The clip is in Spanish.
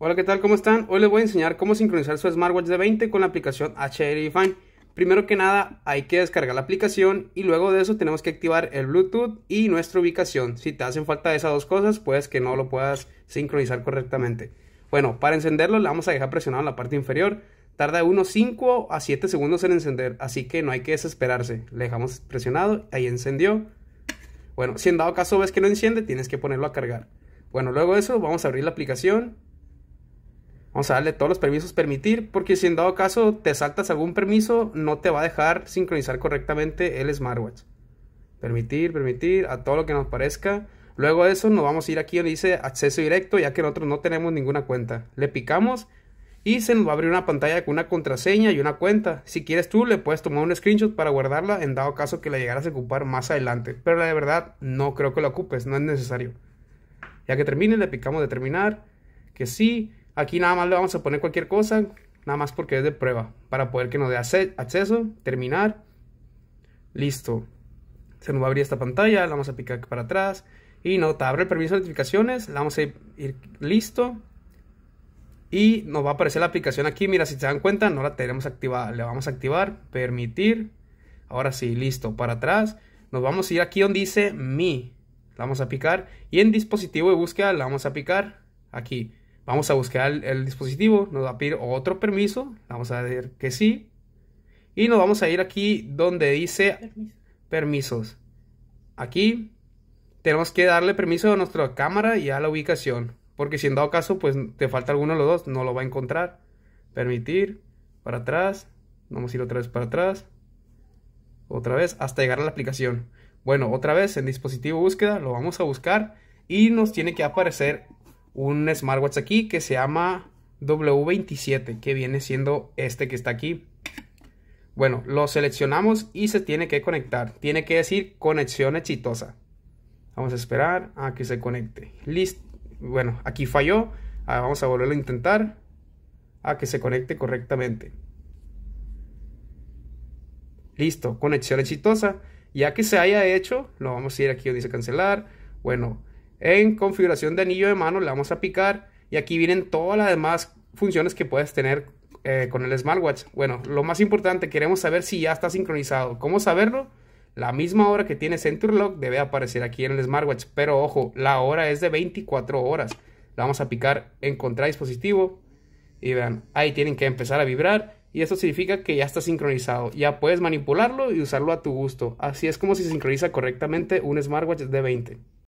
Hola, ¿qué tal? ¿Cómo están? Hoy les voy a enseñar cómo sincronizar su smartwatch de 20 con la aplicación HR Primero que nada, hay que descargar la aplicación y luego de eso tenemos que activar el Bluetooth y nuestra ubicación. Si te hacen falta esas dos cosas, pues que no lo puedas sincronizar correctamente. Bueno, para encenderlo le vamos a dejar presionado en la parte inferior. Tarda unos 5 a 7 segundos en encender, así que no hay que desesperarse. Le dejamos presionado, ahí encendió. Bueno, si en dado caso ves que no enciende, tienes que ponerlo a cargar. Bueno, luego de eso vamos a abrir la aplicación Vamos a darle todos los permisos permitir, porque si en dado caso te saltas algún permiso, no te va a dejar sincronizar correctamente el smartwatch. Permitir, permitir, a todo lo que nos parezca. Luego de eso nos vamos a ir aquí donde dice acceso directo, ya que nosotros no tenemos ninguna cuenta. Le picamos y se nos va a abrir una pantalla con una contraseña y una cuenta. Si quieres tú, le puedes tomar un screenshot para guardarla en dado caso que la llegaras a ocupar más adelante. Pero la de verdad, no creo que la ocupes, no es necesario. Ya que termine, le picamos de terminar, que sí, Aquí nada más le vamos a poner cualquier cosa, nada más porque es de prueba, para poder que nos dé acceso, terminar. Listo. Se nos va a abrir esta pantalla, la vamos a picar para atrás. Y nota, abre el permiso de notificaciones, la vamos a ir listo. Y nos va a aparecer la aplicación aquí, mira, si se dan cuenta, no la tenemos activada. Le vamos a activar, permitir. Ahora sí, listo, para atrás. Nos vamos a ir aquí donde dice mi. La vamos a picar. Y en dispositivo de búsqueda la vamos a picar aquí. Vamos a buscar el, dispositivo, nos va a pedir otro permiso, vamos a decir que sí. Y nos vamos a ir aquí donde dice permisos. Aquí tenemos que darle permiso a nuestra cámara y a la ubicación. Porque si en dado caso, pues te falta alguno de los dos, no lo va a encontrar. Permitir, para atrás, vamos a ir otra vez para atrás. Otra vez, hasta llegar a la aplicación. Bueno, otra vez en dispositivo búsqueda, lo vamos a buscar y nos tiene que aparecer un smartwatch aquí que se llama W27, que viene siendo este que está aquí. Bueno, lo seleccionamos y se tiene que conectar. Tiene que decir conexión exitosa. Vamos a esperar a que se conecte. Listo. Bueno, aquí falló. Ah, vamos a volverlo a intentar a que se conecte correctamente. Listo, conexión exitosa. Ya que se haya hecho, lo vamos a ir aquí donde dice cancelar. Bueno, en configuración de anillo de mano le vamos a picar y aquí vienen todas las demás funciones que puedes tener eh, con el smartwatch. Bueno, lo más importante, queremos saber si ya está sincronizado. ¿Cómo saberlo? La misma hora que tienes en debe aparecer aquí en el smartwatch, pero ojo, la hora es de 24 horas. La vamos a picar encontrar dispositivo y vean, ahí tienen que empezar a vibrar y eso significa que ya está sincronizado. Ya puedes manipularlo y usarlo a tu gusto. Así es como se sincroniza correctamente un smartwatch de 20.